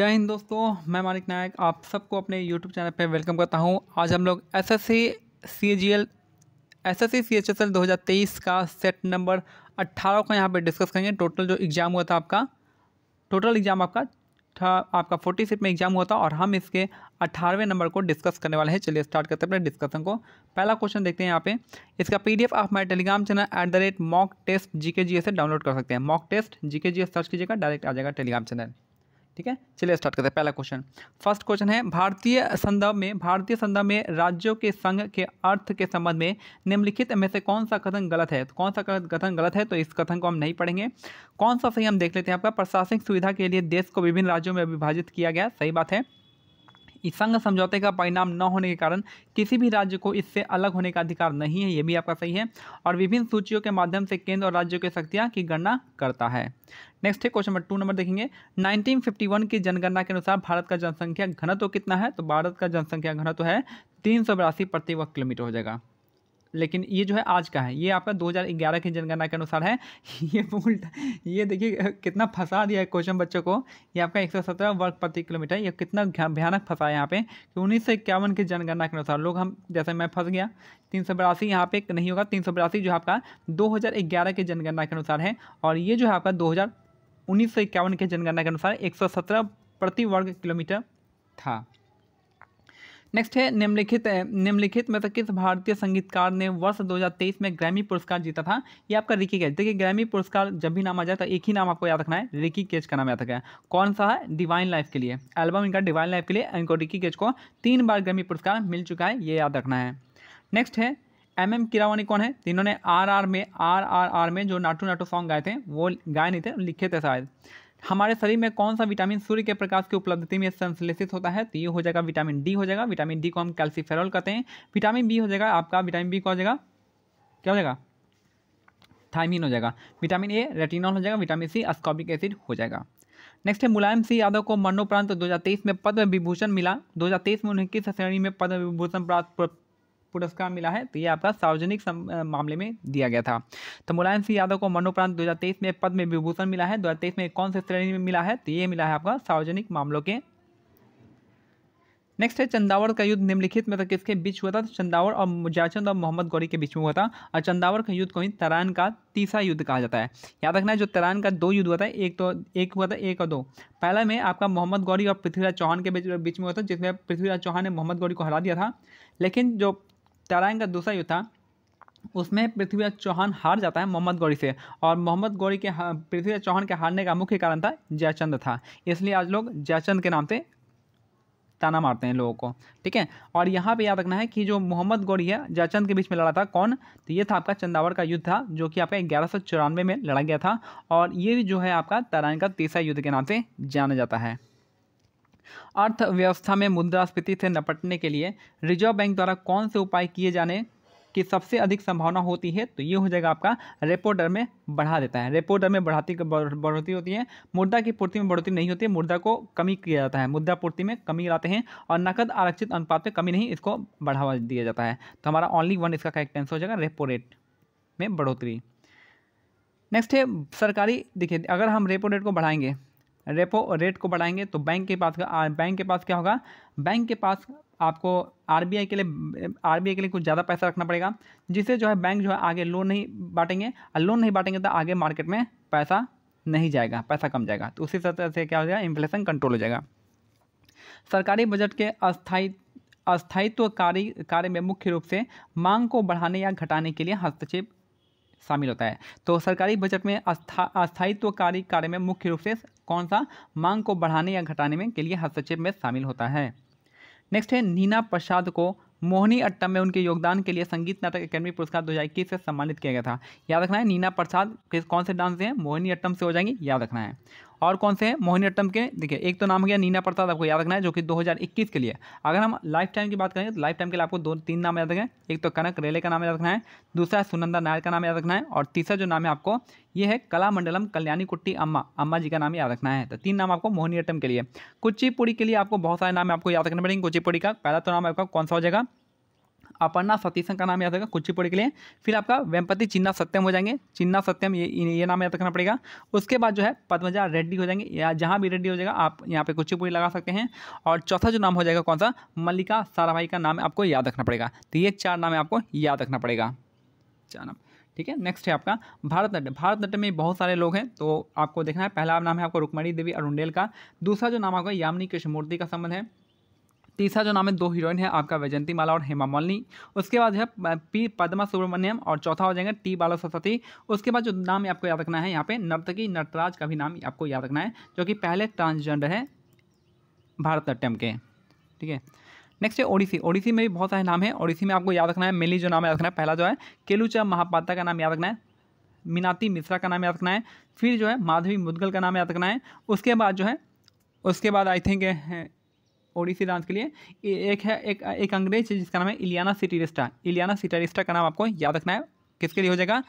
जय हिंद दोस्तों मैं मानिक नायक आप सबको अपने YouTube चैनल पर वेलकम करता हूं आज हम लोग S S C C G L S S C C H S L दो हज़ार तेईस का सेट नंबर अट्ठारह का यहाँ पर डिस्कस करेंगे टोटल जो एग्ज़ाम हुआ था आपका टोटल एग्ज़ाम आपका था आपका फोर्टी सीट में एग्ज़ाम हुआ था और हम इसके अट्ठारहवें नंबर को डिस्कस करने वाले हैं चलिए स्टार्ट करते हैं अपने डिस्कशन को पहला क्वेश्चन देखते हैं यहाँ पे इसका पी आप my Telegram channel at the rate mock test G के से डाउनलोड कर सकते हैं मॉक टेस्ट जी जी सर्च कीजिएगा डायरेक्ट आ जाएगा टेलीग्राम चैनल ठीक है चलिए स्टार्ट करते हैं पहला क्वेश्चन फर्स्ट क्वेश्चन है भारतीय संदर्भ में भारतीय संदर्भ में राज्यों के संघ के अर्थ के संबंध में निम्नलिखित में से कौन सा कथन गलत है तो कौन सा कथन गलत है तो इस कथन को हम नहीं पढ़ेंगे कौन सा सही हम देख लेते हैं आपका प्रशासनिक सुविधा के लिए देश को विभिन्न राज्यों में विभाजित किया गया सही बात है इस संघ समझौते का परिणाम न होने के कारण किसी भी राज्य को इससे अलग होने का अधिकार नहीं है ये भी आपका सही है और विभिन्न सूचियों के माध्यम से केंद्र और राज्यों की शक्तियाँ की गणना करता है नेक्स्ट है क्वेश्चन नंबर टू नंबर देखेंगे 1951 की जनगणना के अनुसार भारत का जनसंख्या घनत्व कितना है तो भारत का जनसंख्या घनत्व है तीन सौ प्रति वर्ग किलोमीटर हो जाएगा लेकिन ये जो है आज का है ये आपका 2011 की जनगणना के अनुसार है ये उल्टा ये देखिए कितना फंसा दिया है क्वेश्चन बच्चों को ये आपका 117 वर्ग प्रति किलोमीटर ये कितना भयानक फंसा है यहाँ पे कि उन्नीस सौ इक्यावन की जनगणना के अनुसार लोग हम जैसे मैं फंस गया तीन सौ बयासी यहाँ पे नहीं होगा तीन सौ बयासी जो आपका दो की जनगणना के अनुसार है और ये जो है आपका दो हज़ार उन्नीस सौ इक्यावन जनगणना के अनुसार एक सौ सत्रह प्रति वर्ग किलोमीटर था नेक्स्ट है निम्नलिखित निम्नलिखित में से किस भारतीय संगीतकार ने वर्ष 2023 में ग्रैमी पुरस्कार जीता था ये आपका रिकी कैच देखिए ग्रैमी पुरस्कार जब भी नाम आ जाए तो एक ही नाम आपको याद रखना है रिकी कैच का नाम याद रखना है कौन सा है डिवाइन लाइफ के लिए एल्बम इनका डिवाइन लाइफ के लिए इनको रिकी कैच को तीन बार ग्रैमी पुरस्कार मिल चुका है ये याद रखना है नेक्स्ट है एम एम किरावानी कौन है जिन्होंने आर आर में आर आर आर में जो नाटू नाटू सॉन्ग गाए थे वो गाए नहीं थे लिखे थे शायद हमारे शरीर में कौन सा विटामिन सूर्य के प्रकाश की उपलब्धि में संश्लेषित होता है तो ये हो जाएगा विटामिन डी हो जाएगा विटामिन डी को हम कैल्सीफेरॉल कहते हैं विटामिन बी हो जाएगा आपका विटामिन बी को हो जाएगा क्या हो जाएगा थाइमिन हो जाएगा विटामिन ए रेटिनॉल हो जाएगा विटामिन सी अस्कॉबिक एसिड हो जाएगा नेक्स्ट है मुलायम सिंह यादव को मरणोपरांत तेईस में पद्म विभूषण मिला तेईस में उन्हें किस श्रेणी में पद्म विभूषण प्राप्त पुरस्कार मिला है तो ये आपका सार्वजनिक मामले में दिया गया था तो मुलायम सिंह यादव को मरणोपरांत दो में पद्म विभूषण मिला है दो में कौन से श्रेणी में मिला है तो ये मिला है आपका सार्वजनिक मामलों के नेक्स्ट है चंदावर का युद्ध निम्नलिखित में तो किसके बीच हुआ था तो चंदावर और जयचंद और मोहम्मद गौरी के बीच में हुआ था और चंदावर का युद्ध को ही तरान का तीसरा युद्ध कहा जाता है याद रखना है जो तरान का दो युद्ध हुआ था एक तो एक हुआ था एक और दो पहला में आपका मोहम्मद गौरी और पृथ्वीराज चौहान के बीच में हुआ था जिसमें पृथ्वीराज चौहान ने मोहम्मद गौरी को हरा दिया था लेकिन जो तराइन का दूसरा युद्ध था उसमें पृथ्वीराज चौहान हार जाता है मोहम्मद गौरी से और मोहम्मद गौरी के पृथ्वीराज चौहान के हारने का मुख्य कारण था जयचंद था इसलिए आज लोग जयचंद के नाम से ताना मारते हैं लोगों को ठीक है और यहाँ पे याद रखना है कि जो मोहम्मद गौरी है जयचंद के बीच में लड़ा था कौन तो ये था आपका चंदावर का युद्ध था जो कि आपका ग्यारह में लड़ा गया था और ये जो है आपका तराइन का तीसरा युद्ध के नाम से जाना जाता है अर्थव्यवस्था में मुद्रास्फीति से निपटने के लिए रिजर्व बैंक द्वारा कौन से उपाय किए जाने की सबसे अधिक संभावना होती है तो ये हो जाएगा आपका रेपो दर में बढ़ा देता है रेपो दर में बढ़ाती बढ़ोतरी होती है मुद्रा की पूर्ति में बढ़ोतरी नहीं होती है मुद्रा को कमी किया जाता है मुद्रा पूर्ति में कमी लाते हैं और नकद आरक्षित अनुपात में कमी नहीं इसको बढ़ावा दिया जाता है तो हमारा ओनली वन इसका करेक्ट आंसर हो जाएगा रेपो रेट में बढ़ोतरी नेक्स्ट है सरकारी देखिए अगर हम रेपो रेट को बढ़ाएंगे रेपो रेट को बढ़ाएंगे तो बैंक के पास बैंक के पास क्या होगा बैंक के पास आपको आरबीआई के लिए आरबीआई के लिए कुछ ज़्यादा पैसा रखना पड़ेगा जिससे जो है बैंक जो है आगे लोन नहीं बांटेंगे और लोन नहीं बांटेंगे तो आगे मार्केट में पैसा नहीं जाएगा पैसा कम जाएगा तो उसी तरह से क्या हो जाएगा इन्फ्लेशन कंट्रोल हो जाएगा सरकारी बजट के अस्थायी अस्थायित्व कार्य कार्य में मुख्य रूप से मांग को बढ़ाने या घटाने के लिए हस्तक्षेप शामिल होता है तो सरकारी बजट में अस्था अस्थायित्वकारी कार्य में मुख्य रूप से कौन सा मांग को बढ़ाने या घटाने में के लिए हस्तक्षेप में शामिल होता है नेक्स्ट है नीना प्रसाद को मोहनी अट्टम में उनके योगदान के लिए संगीत नाटक अकेडमी पुरस्कार दो से सम्मानित किया गया था याद रखना है नीना प्रसाद किस कौन से डांस से हैं मोहिनी अट्टम से हो जाएंगी याद रखना है और कौन से हैं मोहिनीअट्टम के देखिए एक तो नाम हो गया नीना प्रसाद आपको याद रखना है जो कि 2021 के लिए अगर हम लाइफ टाइम की बात करेंगे तो लाइफ टाइम के लिए आपको दो तीन नाम याद रखें एक तो कनक रेले का नाम याद रखना है दूसरा है सुनंदा नायर का नाम याद रखना है और तीसरा जो नाम है आपको ये है कला मंडलम कल्याणी कुट्टी अम्मा अम्मा जी का नाम याद रखना है तो तीन नाम आपको मोहिनीअट्टम के लिए कुचिपुड़ी के लिए आपको बहुत सारे नाम आपको याद रखने पड़ेंगे कुचिपुड़ी का पहला तो नाम आपका कौन सा हो जाएगा अपर्णा सतीशन का नाम याद रखना कुचिपुड़ी के लिए फिर आपका वेम्पति चिन्ना सत्यम हो जाएंगे चिन्ना सत्यम ये ये नाम याद रखना पड़ेगा उसके बाद जो है पद्मजा रेड्डी हो जाएंगे या जहाँ भी रेड्डी हो जाएगा आप यहाँ पे कुचिपुड़ी लगा सकते हैं और चौथा जो नाम हो जाएगा कौन सा मल्लिका साराभाई का नाम आपको याद रखना पड़ेगा तो ये चार नाम आपको याद रखना पड़ेगा चार नाम ठीक है नेक्स्ट है आपका भारत नाट्यम भारत नाट्यम में बहुत सारे लोग हैं तो आपको देखना है पहला नाम है आपको रुकमणी देवी अरुंडेल का दूसरा जो नाम आपका यामिनी कृष्णमूर्ति का संबंध है तीसरा जो नाम है दो हीरोइन है आपका वैजंती माला और हेमा मालिनी उसके बाद है पी पद्मा सुब्रमण्यम और चौथा हो जाएगा टी बाला सरस्वती उसके बाद जो नाम आपको याद रखना है यहाँ पे नर्तकी नटराज का भी नाम आपको याद रखना है जो कि पहले ट्रांसजेंडर है भारतनाट्यम के ठीक है नेक्स्ट है ओडिसी ओडिसी में भी बहुत सारे नाम है ओडिसी में आपको याद रखना है मेनली जो नाम याद रखना है पहला जो है केलुचा महापात्रा का नाम याद रखना है मीनाती मिश्रा का नाम याद रखना है फिर जो है माधवी मुदगल का नाम याद रखना है उसके बाद जो है उसके बाद आई थिंक ओडिसी डांस के लिए एक है एक एक अंग्रेज है जिसका नाम है इलियाना सिटरिस्टा इलियाना सिटरिस्टा का नाम आपको याद रखना है किसके लिए हो जाएगा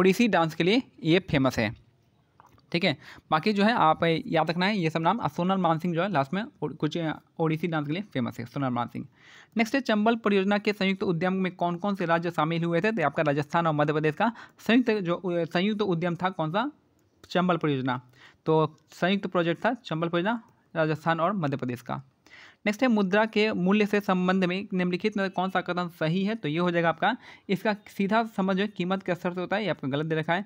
ओडिसी डांस के लिए ये फेमस है ठीक है बाकी जो है आप याद रखना है ये सब नाम सोनल मान सिंह जो है लास्ट में कुछ ओडिसी डांस के लिए फेमस है सोनल मान सिंह नेक्स्ट है चंबल परियोजना के संयुक्त उद्यम में कौन कौन से राज्य शामिल हुए थे तो आपका राजस्थान और मध्य प्रदेश का संयुक्त जो संयुक्त उद्यम था कौन सा चंबल परियोजना तो संयुक्त प्रोजेक्ट था चंबल परियोजना राजस्थान और मध्य प्रदेश का नेक्स्ट है मुद्रा के मूल्य से संबंध में निम्नलिखित कौन सा कथन सही है तो ये हो जाएगा आपका इसका सीधा संबंध जो है कीमत के स्तर से होता है ये आपका गलत दे रखा है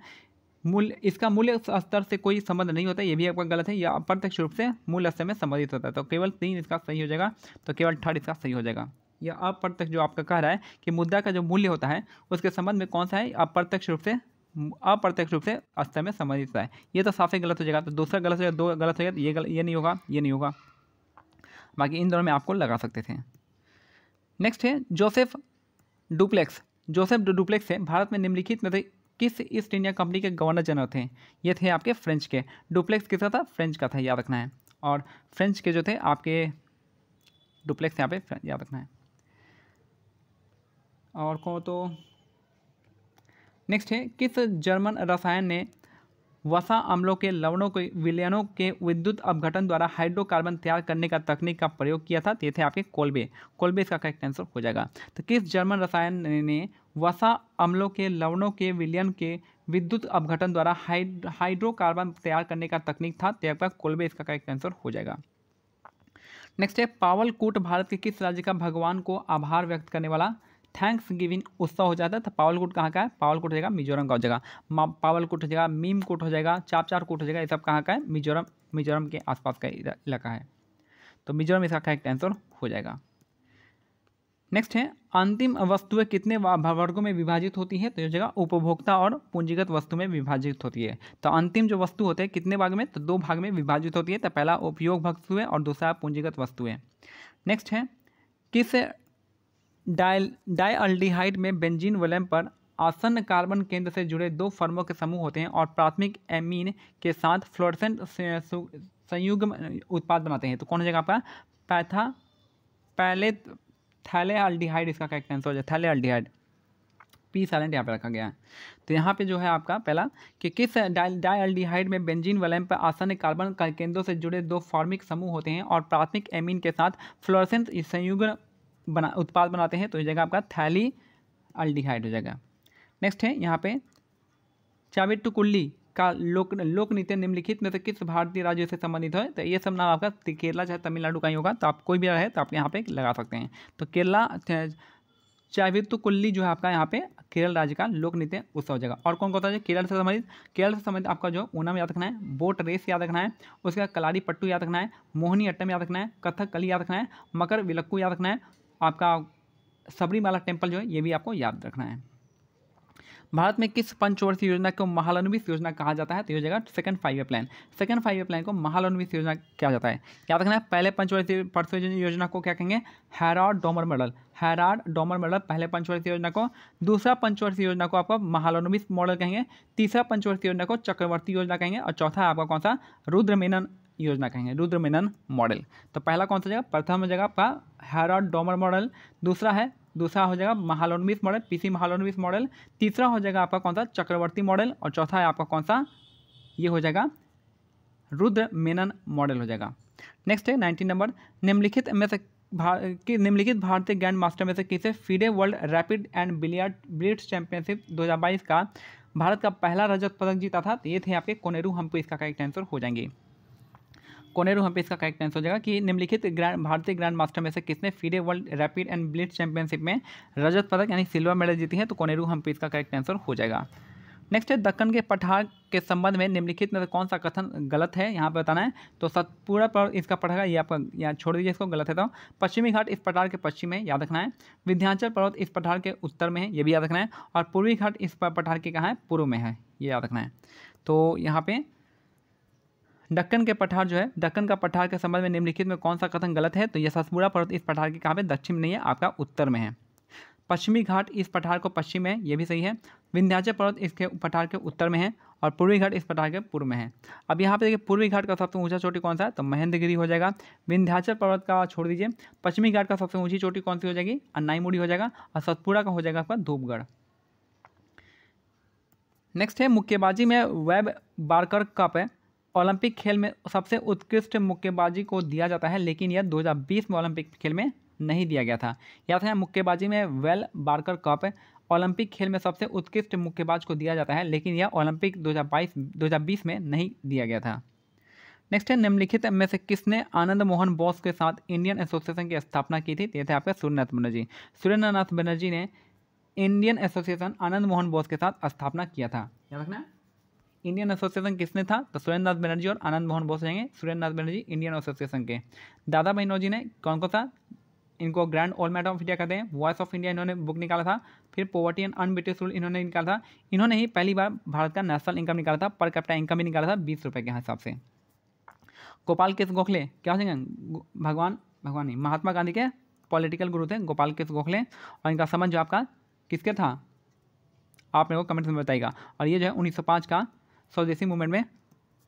मूल्य इसका मूल्य स्तर से कोई संबंध नहीं होता ये भी आपका गलत है या अप्रत्यक्ष रूप से मूल्य स्तर में संबंधित होता है तो केवल तीन इसका सही हो जाएगा तो केवल थर्ड इसका सही हो जाएगा या अप्रत्यक्ष जो आपका कह रहा है कि मुद्रा का जो मूल्य होता है उसके संबंध में कौन सा है अप्रत्यक्ष रूप से अप्रत्यक्ष रूप से अस्तर में संबंधित है ये तो साफ ही गलत हो जाएगा तो दूसरा गलत हो जाएगा दो गलत हो जाएगा ये गल, ये नहीं होगा ये नहीं होगा बाकी इन दोनों में आपको लगा सकते थे नेक्स्ट है जोसेफ डुप्लेक्स जोसेफ डुप्लेक्स है भारत में निम्नलिखित में से किस ईस्ट इंडिया कंपनी के गवर्नर जनरल थे ये थे आपके फ्रेंच के डुप्लेक्स किसका था फ्रेंच का था याद रखना है और फ्रेंच के जो थे आपके डुप्लेक्स यहाँ पे याद रखना है और को तो नेक्स्ट है किस जर्मन रसायन ने वसा अम्लों के लवणों के विलयनों के विद्युत अपघटन द्वारा हाइड्रोकार्बन तैयार करने का तकनीक का प्रयोग किया था तो ये थे आपके कोलबे कोलबे इसका करेक्ट आंसर हो जाएगा तो किस जर्मन रसायन ने वसा अम्लों के लवणों के विलयन के विद्युत अपघटन द्वारा हाइड्रोकार्बन तैयार करने का तकनीक था तो आपका कोलबे इसका करेक्ट आंसर हो जाएगा नेक्स्ट है पावलकूट भारत के किस राज्य का भगवान को आभार व्यक्त करने वाला थैंक्स गिविंग उत्सव हो जाता है तो पावलकोट कहाँ का है पावलकोट हो जाएगा मिजोरम का हो जाएगा पावलकोट हो जाएगा मीम कोट हो जाएगा चापचार कोट हो जाएगा ये सब कहाँ का है मिजोरम मिजोरम के आसपास का इलाका है तो मिजोरम इसका एक आंसर हो जाएगा नेक्स्ट है अंतिम वस्तुएं कितने वर्गों में विभाजित होती है तो ये जगह उपभोक्ता और पूंजीगत वस्तु में विभाजित होती है तो अंतिम जो वस्तु होते हैं कितने भाग में तो दो भाग में विभाजित होती है तो पहला उपयोग वस्तु है और दूसरा पूंजीगत वस्तु है नेक्स्ट है किस डायल डायल्डिहाइड में बेंजीन वलम पर आसन्न कार्बन केंद्र से जुड़े दो फर्मों के समूह होते हैं और प्राथमिक एमीन के साथ फ्लोरसेंट संयुग्म उत्पाद बनाते हैं तो कौन हो जाएगा आपका पैथा पहले थैले अल्डिहाइड इसका क्या आंसर हो जाए थैले अल्डिहाइड पी साइलेंट यहाँ पे रखा गया है तो यहाँ पे जो है आपका पहला कि किस डायल्डिहाइड में बेंजीन वलैम पर आसन कार्बन केंद्रों से जुड़े दो फॉर्मिक समूह होते हैं और प्राथमिक एमीन के साथ फ्लोरसेंट संयुग्म बना उत्पाद बनाते हैं तो ये जगह आपका थैली अल्डिहाइड हो जाएगा नेक्स्ट है यहाँ पे चावेट टू कुल्ली का लोक लोक नृत्य निम्नलिखित में से किस भारतीय राज्य से संबंधित है तो ये सब नाम आपका केरला चाहे तमिलनाडु का ही होगा तो आप कोई भी है तो आप यहाँ पे लगा सकते हैं तो केरला चावित्तु कुल्ली जो है आपका यहाँ पे केरल राज्य का लोक नृत्य उत्सव हो जाएगा और कौन कौन सा है केरल से संबंधित केरल से संबंधित आपका जो ऊनम याद रखना है बोट रेस याद रखना है उसके बाद कलारी पट्टू याद रखना है मोहनी अट्टम याद रखना है कथक कली याद रखना है मकर विलक्कू याद रखना है आपका सबरीमाला टेम्पल जो है ये भी आपको याद रखना है भारत में किस पंचवर्षीय योजना को महालनवीस योजना कहा जाता है तो ये जगह second five year plan second five year plan को महालनवीस योजना क्या जाता है याद रखना है पहले पंचवर्षीय पंचवर्षीय योजना को क्या कहेंगे Harrod Domar model Harrod Domar model पहले पंचवर्षीय योजना को दूसरा पंचवर्षीय योजना को आपको महालनवीस मॉडल कहेंगे तीसरा पंचवर्षीय योजना को चक्रवर्ती योजना कहेंगे और चौथा आपका कौन सा रुद्र मेनन योजना कहेंगे रुद्र मेनन मॉडल तो पहला कौन सा जगह प्रथम जगह आपका हैरॉड डोमर मॉडल दूसरा है दूसरा हो जाएगा Mahalanobis model PC Mahalanobis model तीसरा हो जाएगा आपका कौन सा चक्रवर्ती मॉडल और चौथा है आपका कौन सा ये हो जाएगा रुद्र मेनन मॉडल हो जाएगा नेक्स्ट है नाइनटीन नंबर निम्नलिखित में से भार, निम्नलिखित भारतीय ग्रैंड मास्टर में से किसे FIDE world rapid and billiard blitz championship दो का भारत का पहला रजत पदक जीता था तो ये थे आपके कोनेरू हमको तो इसका करेक्ट आंसर हो जाएंगे कोनेरू हम पे इसका करेक्ट आंसर हो जाएगा कि निम्नलिखित ग्रैंड भारतीय ग्रैंड मास्टर में से किसने FIDE world rapid and blitz championship में रजत पदक यानी सिल्वर मेडल जीती है तो कोनेरू हम पे इसका करेक्ट आंसर हो जाएगा नेक्स्ट है दक्कन के पठार के संबंध में निम्नलिखित में कौन सा कथन गलत है यहाँ पर बताना है तो सतपुरा पर इसका पठार ये आपका यहाँ छोड़ दीजिए इसको गलत है तो पश्चिमी घाट इस पठार के पश्चिम में याद रखना है विंध्याचल पर्वत इस पठार के उत्तर में है ये भी याद रखना है और पूर्वी घाट इस पठार के कहाँ है पूर्व में है ये याद रखना है तो यहाँ पर दक्कन के पठार जो है दक्कन का पठार के संबंध में निम्नलिखित में कौन सा कथन गलत है तो यह सतपुरा पर्वत इस पठार के कहाँ पर दक्षिण में नहीं है आपका उत्तर में है पश्चिमी घाट इस पठार को पश्चिम है ये भी सही है विंध्याचल पर्वत इसके पठार के उत्तर में है और पूर्वी घाट इस पठार के पूर्व में है अब यहाँ पे देखिए पूर्वी घाट का सबसे ऊंचा चोटी कौन सा है तो महेंद्रगिरी हो जाएगा विंध्याचल पर्वत का छोड़ दीजिए पश्चिमी घाट का सबसे ऊंची चोटी कौन सी हो जाएगी अन्नाईमुड़ी हो जाएगा और सतपुरा का हो जाएगा आपका धूपगढ़ नेक्स्ट है मुक्केबाजी में वेब बारकर कप है ओलंपिक खेल में सबसे उत्कृष्ट मुक्केबाजी को दिया जाता है लेकिन यह 2020 में ओलंपिक खेल में नहीं दिया गया था याद है मुक्केबाजी में वेल बार्कर कप ओलंपिक खेल में सबसे उत्कृष्ट मुक्केबाज को दिया जाता है लेकिन यह ओलंपिक 2022 2020 में नहीं दिया गया था नेक्स्ट है निम्नलिखित में से किसने आनंद मोहन बोस के साथ इंडियन एसोसिएशन की स्थापना की थी ये थे आपके सूर्यनाथ बनर्जी सूर्यनाथ बनर्जी ने इंडियन एसोसिएशन आनंद मोहन बोस के साथ स्थापना किया था याद रखना इंडियन एसोसिएशन किसने था तो सुरेंद्र नाथ बनर्जी और आनंद मोहन बोस रहेंगे सुरेंद्र नाथ बनर्जी इंडियन एसोसिएशन के दादा भाई ने कौन कौन सा इनको grand old madam of India कहते हैं वॉइस ऑफ इंडिया इन्होंने बुक निकाला था फिर पोवर्टी एंड अनब्रिटिश रूल इन्होंने निकाला था इन्होंने ही पहली बार भारत का नेशनल इनकम निकाला था पर कैप्टा इनकम भी निकाला था बीस रुपये के हिसाब से गोपाल केस गोखले क्या हो जाएंगे भगवान भगवान नहीं महात्मा गांधी के पॉलिटिकल गुरु थे गोपाल केस गोखले और इनका संबंध जो आपका किसके था आप मेरे को कमेंट्स में बताएगा और ये जो है उन्नीस का स्वदेशी मूवमेंट में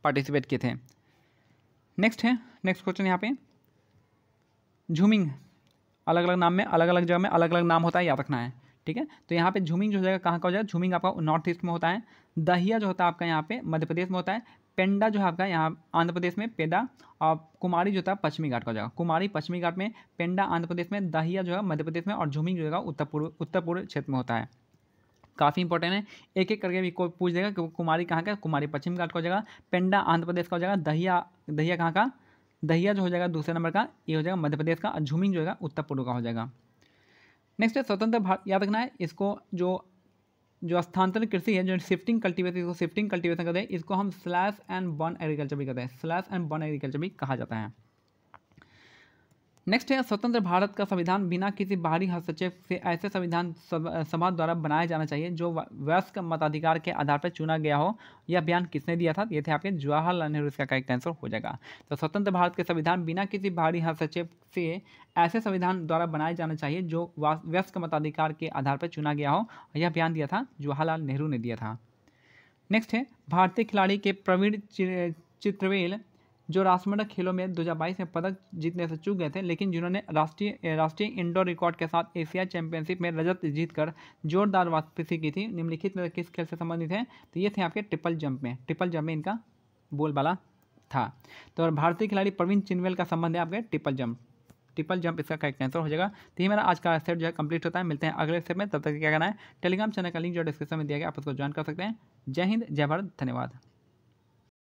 पार्टिसिपेट किए थे नेक्स्ट है नेक्स्ट क्वेश्चन यहाँ पे झूमिंग अलग अलग नाम में अलग अलग जगह में अलग अलग नाम होता है याद रखना है ठीक है तो यहाँ पे झूमिंग जो हो जाएगा कहाँ का हो जाएगा झूमिंग आपका नॉर्थ ईस्ट में होता है दहिया जो होता है आपका यहाँ पे मध्य प्रदेश में होता है पेंडा जो है आपका यहाँ आंध्र प्रदेश में पेदा और कुमारी जो होता है पश्चिमी घाट का जगह कुमारी पश्चिमी घाट में पेंडा आंध्र प्रदेश में दहिया जो है मध्य प्रदेश में और झूमिंग जो है उत्तर पूर्व उत्तर पूर्व क्षेत्र में होता है काफ़ी इंपॉर्टेंट है एक एक करके भी कोई पूछ देगा कि कुमारी कहाँ का कुमारी पश्चिम घाट का हो जाएगा पेंडा आंध्र प्रदेश का हो जाएगा दहिया दहिया कहाँ का दहिया जो हो जाएगा दूसरे नंबर का ये हो जाएगा मध्य प्रदेश का झूमिंग जो होगा उत्तर पूर्व का हो जाएगा नेक्स्ट है स्वतंत्र भारत याद रखना है इसको जो जो स्थानांतरण कृषि है जो शिफ्टिंग कल्टीवेशन इसको शिफ्टिंग कल्टीवेशन कहते हैं इसको हम स्लैश एंड बॉन एग्रीकल्चर भी कहते हैं स्लैश एंड बॉन एग्रीकल्चर भी कहा जाता है नेक्स्ट है स्वतंत्र भारत का संविधान बिना किसी बाहरी हस्तक्षेप से ऐसे संविधान सभा द्वारा बनाया जाना चाहिए जो वयस्क मताधिकार के आधार पर चुना गया हो यह बयान किसने दिया था ये थे आपके जवाहरलाल नेहरू इसका करेक्ट आंसर हो जाएगा तो स्वतंत्र भारत के संविधान बिना किसी बाहरी हस्तक्षेप से ऐसे संविधान द्वारा बनाया जाना चाहिए जो वयस्क मताधिकार के आधार पर चुना गया हो यह बयान दिया था जवाहरलाल नेहरू ने दिया था नेक्स्ट है भारतीय खिलाड़ी के प्रवीण चित्रवेल जो राष्ट्रमंडल खेलों में 2022 में पदक जीतने से चूक गए थे लेकिन जिन्होंने राष्ट्रीय राष्ट्रीय इंडोर रिकॉर्ड के साथ एशिया चैंपियनशिप में रजत जीतकर जोरदार वापसी की थी निम्नलिखित में किस खेल से संबंधित है तो ये थे आपके ट्रिपल जंप में ट्रिपल जंप में इनका बोलबाला था तो भारतीय खिलाड़ी प्रवीण चिनवेल का संबंध है आपके ट्रिपल जंप ट्रिपल जंप इसका करेक्ट आंसर हो जाएगा तो ये मेरा आज का सेट जो है कंप्लीट होता है मिलते हैं अगले सेट में तब तक क्या करना है टेलीग्राम चैनल का लिंक जो डिस्क्रिप्शन में दिया गया आप उसको ज्वाइन कर सकते हैं जय हिंद जय भारत धन्यवाद